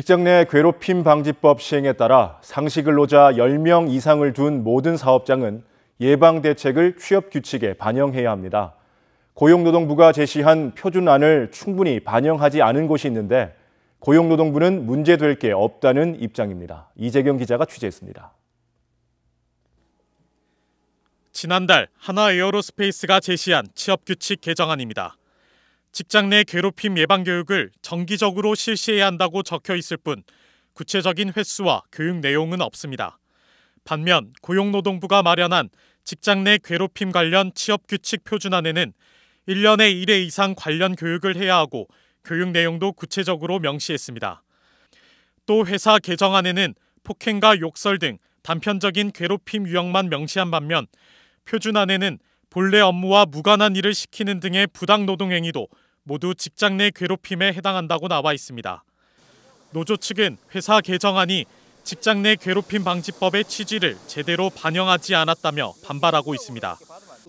직장 내 괴롭힘 방지법 시행에 따라 상시 근로자 10명 이상을 둔 모든 사업장은 예방 대책을 취업 규칙에 반영해야 합니다. 고용노동부가 제시한 표준안을 충분히 반영하지 않은 곳이 있는데 고용노동부는 문제될 게 없다는 입장입니다. 이재경 기자가 취재했습니다. 지난달 하나에어로스페이스가 제시한 취업규칙 개정안입니다. 직장 내 괴롭힘 예방 교육을 정기적으로 실시해야 한다고 적혀 있을 뿐 구체적인 횟수와 교육 내용은 없습니다. 반면 고용노동부가 마련한 직장 내 괴롭힘 관련 취업 규칙 표준안에는 1년에 1회 이상 관련 교육을 해야 하고 교육 내용도 구체적으로 명시했습니다. 또 회사 개정안에는 폭행과 욕설 등 단편적인 괴롭힘 유형만 명시한 반면 표준안에는 본래 업무와 무관한 일을 시키는 등의 부당 노동 행위도 모두 직장 내 괴롭힘에 해당한다고 나와 있습니다. 노조 측은 회사 개정안이 직장 내 괴롭힘 방지법의 취지를 제대로 반영하지 않았다며 반발하고 있습니다.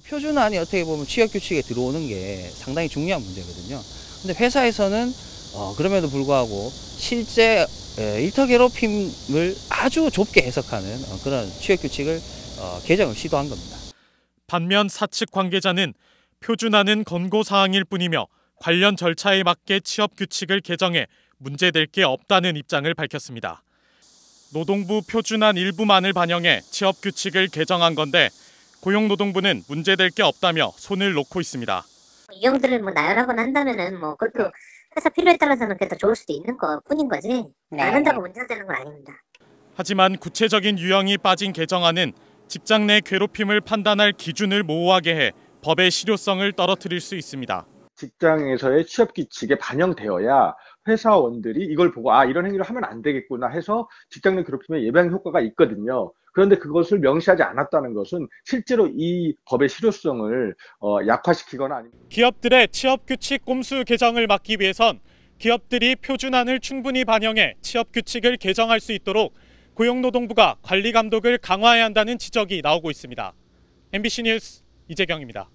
표준안이 어떻게 보면 취업 규칙에 들어오는 게 상당히 중요한 문제거든요. 근데 회사에서는 어, 그럼에도 불구하고 실제 일터 괴롭힘을 아주 좁게 해석하는 어, 그런 취업 규칙을 어, 개정을 시도한 겁니다. 반면 사측 관계자는 표준안은 권고 사항일 뿐이며 관련 절차에 맞게 취업 규칙을 개정해 문제될 게 없다는 입장을 밝혔습니다. 노동부 표준안 일부만을 반영해 취업 규칙을 개정한 건데 고용노동부는 문제될 게 없다며 손을 놓고 있습니다. 이용들을 뭐 나열하거나 한다면은 뭐 그것도 회사 필요에 따라서는 그래도 좋을 수도 있는 것 뿐인 거지 네. 안다고 문제되는 건 아닙니다. 하지만 구체적인 유형이 빠진 개정안은 직장 내 괴롭힘을 판단할 기준을 모호하게 해 법의 실효성을 떨어뜨릴 수 있습니다. 직장에서의 취업 규칙에 반영되어야 회사원들이 이걸 보고 아 이런 행위를 하면 안 되겠구나 해서 직장 내 괴롭힘의 예방 효과가 있거든요. 그런데 그것을 명시하지 않았다는 것은 실제로 이 법의 실효성을 어, 약화시키거나 아니면 기업들의 취업 규칙 꼼수 개정을 막기 위해선 기업들이 표준안을 충분히 반영해 취업 규칙을 개정할 수 있도록 고용노동부가 관리 감독을 강화해야 한다는 지적이 나오고 있습니다. MBC 뉴스 이재경입니다.